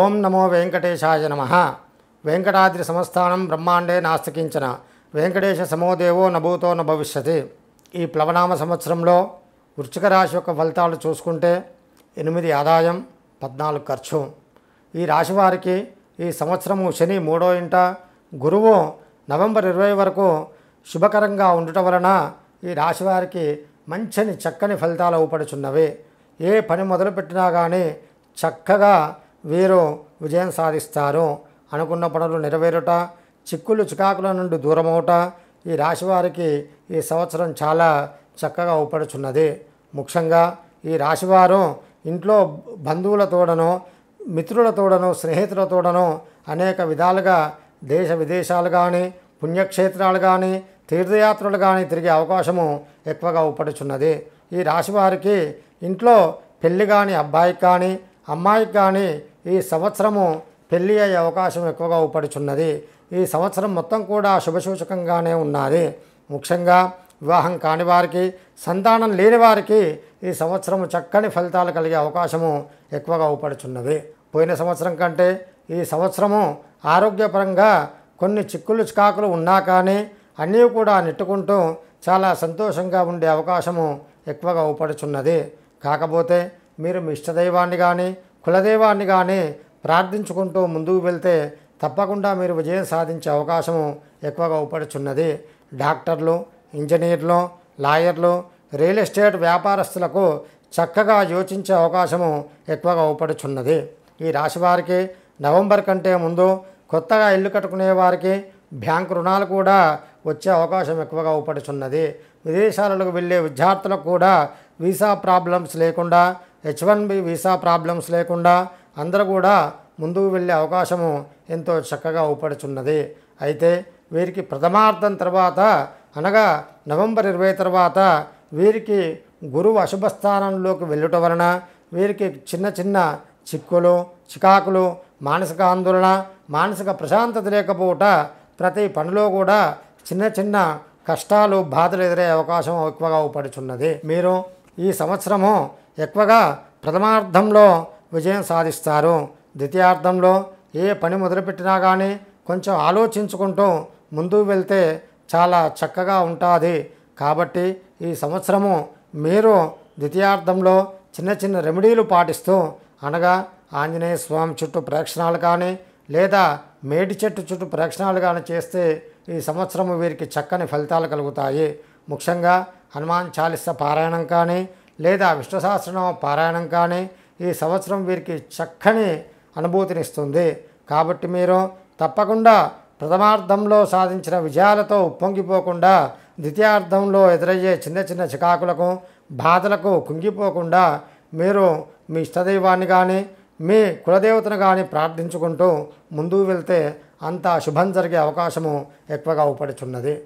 ఓం నమో వెంకటేశాయ నమ వెంకటాద్రి సంస్థానం బ్రహ్మాండే నాస్తికించిన వెంకటేశ సమోదేవో నభూతో నభవిష్యతి ఈ ప్లవనామ సంవత్సరంలో వృచ్చిక రాశి యొక్క ఫలితాలు చూసుకుంటే ఎనిమిది ఆదాయం పద్నాలుగు ఖర్చు ఈ రాశివారికి ఈ సంవత్సరము శని మూడో ఇంట గురువు నవంబర్ ఇరవై వరకు శుభకరంగా ఉండటం వలన ఈ రాశి వారికి చక్కని ఫలితాలు అవుపడుచున్నవి ఏ పని మొదలుపెట్టినా కానీ చక్కగా వీరు విజయం సాధిస్తారు అనుకున్న పనులు నెరవేరుట చిక్కులు చికాకుల నుండి దూరమవుట ఈ రాశివారికి ఈ సంవత్సరం చాలా చక్కగా ఉపడుచున్నది ముఖ్యంగా ఈ రాశివారు ఇంట్లో బంధువుల తోడను మిత్రుల తోడను అనేక విధాలుగా దేశ విదేశాలు కానీ పుణ్యక్షేత్రాలు కానీ తీర్థయాత్రలు కానీ తిరిగే అవకాశము ఎక్కువగా ఉపడుచున్నది ఈ రాశివారికి ఇంట్లో పెళ్లి కానీ అబ్బాయికి కానీ అమ్మాయికి కానీ ఈ సంవత్సరము పెళ్ళి అయ్యే అవకాశం ఎక్కువగా ఊపడుచున్నది ఈ సంవత్సరం మొత్తం కూడా శుభసూచకంగానే ఉన్నది ముఖ్యంగా వివాహం కాని వారికి సంతానం లేని వారికి ఈ సంవత్సరం చక్కని ఫలితాలు కలిగే అవకాశము ఎక్కువగా ఊపడుచున్నవి పోయిన సంవత్సరం కంటే ఈ సంవత్సరము ఆరోగ్యపరంగా కొన్ని చిక్కులు చికాకులు ఉన్నా కానీ అన్నీ కూడా నెట్టుకుంటూ చాలా సంతోషంగా ఉండే అవకాశము ఎక్కువగా ఊపడుచున్నది కాకపోతే మీరు మీ ఇష్టదైవాన్ని కానీ కులదైవాన్ని కానీ ప్రార్థించుకుంటూ ముందుకు వెళ్తే తప్పకుండా మీరు విజయం సాధించే అవకాశము ఎక్కువగా ఉపడుచున్నది డాక్టర్లు ఇంజనీర్లు లాయర్లు రియల్ ఎస్టేట్ వ్యాపారస్తులకు చక్కగా యోచించే అవకాశము ఎక్కువగా ఉపడుచున్నది ఈ రాశి వారికి నవంబర్ కంటే ముందు కొత్తగా ఇల్లు కట్టుకునే వారికి బ్యాంకు రుణాలు కూడా వచ్చే అవకాశం ఎక్కువగా ఉపడుచున్నది విదేశాలకు వెళ్ళే విద్యార్థులకు కూడా వీసా ప్రాబ్లమ్స్ లేకుండా H one B visa problems లేకుండా అందరూ కూడా ముందుకు వెళ్ళే అవకాశము ఎంతో చక్కగా ఊపడుచున్నది అయితే వీరికి ప్రథమార్థం తర్వాత అనగా నవంబర్ ఇరవై తర్వాత వీరికి గురువు అశుభస్థానంలోకి వెళ్ళటం వలన వీరికి చిన్న చిన్న చిక్కులు చికాకులు మానసిక ఆందోళన మానసిక ప్రశాంతత లేకపోవట ప్రతి పనిలో కూడా చిన్న చిన్న కష్టాలు బాధలు ఎదురే అవకాశం ఎక్కువగా పడుచున్నది మీరు ఈ సంవత్సరము ఎక్కువగా ప్రథమార్థంలో విజయం సాధిస్తారు ద్వితీయార్థంలో ఏ పని మొదలుపెట్టినా కానీ కొంచెం ఆలోచించుకుంటూ ముందు వెళ్తే చాలా చక్కగా ఉంటుంది కాబట్టి ఈ సంవత్సరము మీరు ద్వితీయార్థంలో చిన్న చిన్న రెమెడీలు పాటిస్తూ అనగా ఆంజనేయ స్వామి చుట్టూ ప్రేక్షణాలు కానీ లేదా మేడి చెట్టు చుట్టూ ప్రేక్షణాలు కానీ చేస్తే ఈ సంవత్సరము వీరికి చక్కని ఫలితాలు కలుగుతాయి ముఖ్యంగా హనుమాన్ చాలీస పారాయణం కానీ లేదా విష్ణు సహస్రనామ పారాయణం కానీ ఈ సంవత్సరం వీరికి చక్కని అనుభూతినిస్తుంది కాబట్టి మీరు తప్పకుండా ప్రథమార్థంలో సాధించిన విజయాలతో ఉప్పొంగిపోకుండా ద్వితీయార్థంలో ఎదురయ్యే చిన్న చిన్న చికాకులకు బాధలకు కుంగిపోకుండా మీరు మీ ఇష్టదైవాన్ని కానీ మీ కులదేవతను కానీ ప్రార్థించుకుంటూ ముందుకు వెళ్తే అంత శుభం జరిగే అవకాశము ఎక్కువగా ఉపడుచున్నది